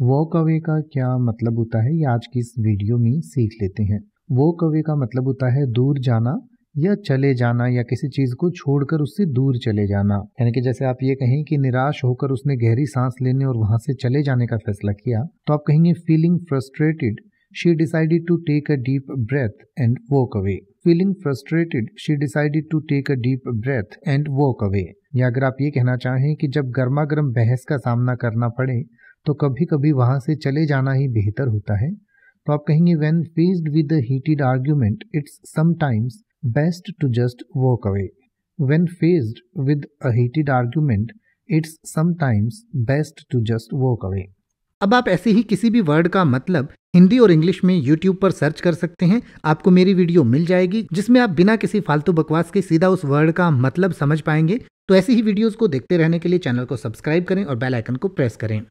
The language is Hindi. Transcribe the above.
वॉक अवे का क्या मतलब होता है ये आज की इस वीडियो में सीख लेते हैं वॉक अवे का मतलब होता है दूर जाना या चले जाना या किसी चीज़ को छोड़कर उससे दूर चले जाना यानी कि जैसे आप ये कहें कि निराश होकर उसने गहरी सांस लेने और वहां से चले जाने का फैसला किया तो आप कहेंगे feeling frustrated she decided to take a deep breath and walk away feeling frustrated she decided to take a deep breath and walk away या अगर आप ये कहना चाहें कि जब गर्मा गर्म बहस का सामना करना पड़े तो कभी कभी वहाँ से चले जाना ही बेहतर होता है तो आप कहेंगे when faced with heated argument it's sometimes best to just walk away when faced with a heated argument it's sometimes best to just walk away अब आप ऐसे ही किसी भी वर्ड का मतलब हिंदी और इंग्लिश में यूट्यूब पर सर्च कर सकते हैं आपको मेरी वीडियो मिल जाएगी जिसमें आप बिना किसी फालतू बकवास के सीधा उस वर्ड का मतलब समझ पाएंगे तो ऐसी ही वीडियोस को देखते रहने के लिए चैनल को सब्सक्राइब करें और बेल आइकन को प्रेस करें